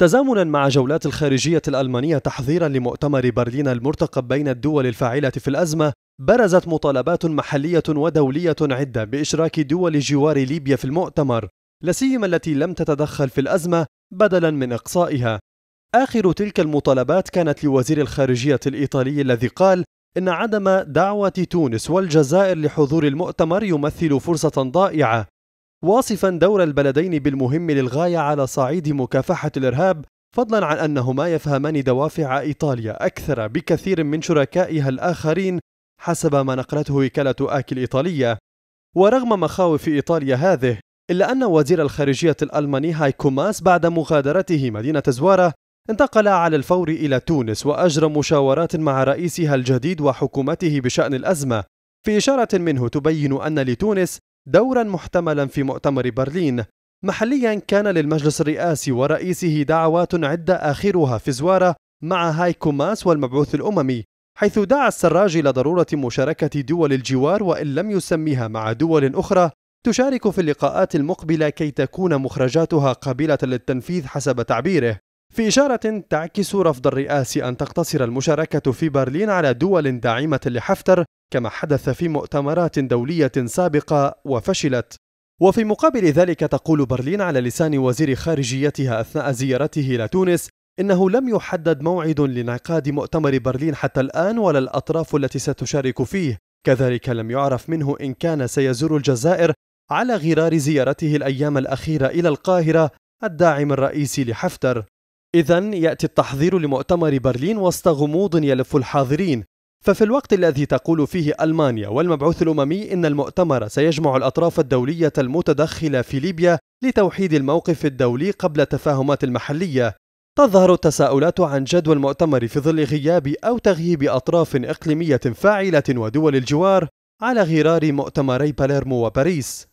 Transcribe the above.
تزامنا مع جولات الخارجية الألمانية تحضيرا لمؤتمر برلين المرتقب بين الدول الفاعلة في الأزمة برزت مطالبات محلية ودولية عدة بإشراك دول جوار ليبيا في المؤتمر لسيما التي لم تتدخل في الأزمة بدلا من إقصائها آخر تلك المطالبات كانت لوزير الخارجية الإيطالي الذي قال إن عدم دعوة تونس والجزائر لحضور المؤتمر يمثل فرصة ضائعة واصفا دور البلدين بالمهم للغاية على صعيد مكافحة الإرهاب فضلا عن أنهما يفهمان دوافع إيطاليا أكثر بكثير من شركائها الآخرين حسب ما نقلته وكالة آكل الإيطالية ورغم مخاوف إيطاليا هذه إلا أن وزير الخارجية الألماني هايكو ماس بعد مغادرته مدينة زوارة انتقل على الفور إلى تونس وأجرى مشاورات مع رئيسها الجديد وحكومته بشأن الأزمة في إشارة منه تبين أن لتونس دورا محتملا في مؤتمر برلين محليا كان للمجلس الرئاسي ورئيسه دعوات عدة آخرها في زوارة مع هايكو ماس والمبعوث الأممي حيث دعا السراج إلى ضرورة مشاركة دول الجوار وإن لم يسميها مع دول أخرى تشارك في اللقاءات المقبلة كي تكون مخرجاتها قابلة للتنفيذ حسب تعبيره في إشارة تعكس رفض الرئاسي أن تقتصر المشاركة في برلين على دول داعمة لحفتر كما حدث في مؤتمرات دولية سابقة وفشلت وفي مقابل ذلك تقول برلين على لسان وزير خارجيتها أثناء زيارته إلى تونس إنه لم يحدد موعد لانعقاد مؤتمر برلين حتى الآن ولا الأطراف التي ستشارك فيه كذلك لم يعرف منه إن كان سيزور الجزائر على غرار زيارته الأيام الأخيرة إلى القاهرة الداعم الرئيسي لحفتر إذا يأتي التحضير لمؤتمر برلين وسط غموض يلف الحاضرين ففي الوقت الذي تقول فيه ألمانيا والمبعوث الأممي إن المؤتمر سيجمع الأطراف الدولية المتدخلة في ليبيا لتوحيد الموقف الدولي قبل التفاهمات المحلية تظهر التساؤلات عن جدوى المؤتمر في ظل غياب أو تغييب أطراف إقليمية فاعلة ودول الجوار على غرار مؤتمري باليرمو وباريس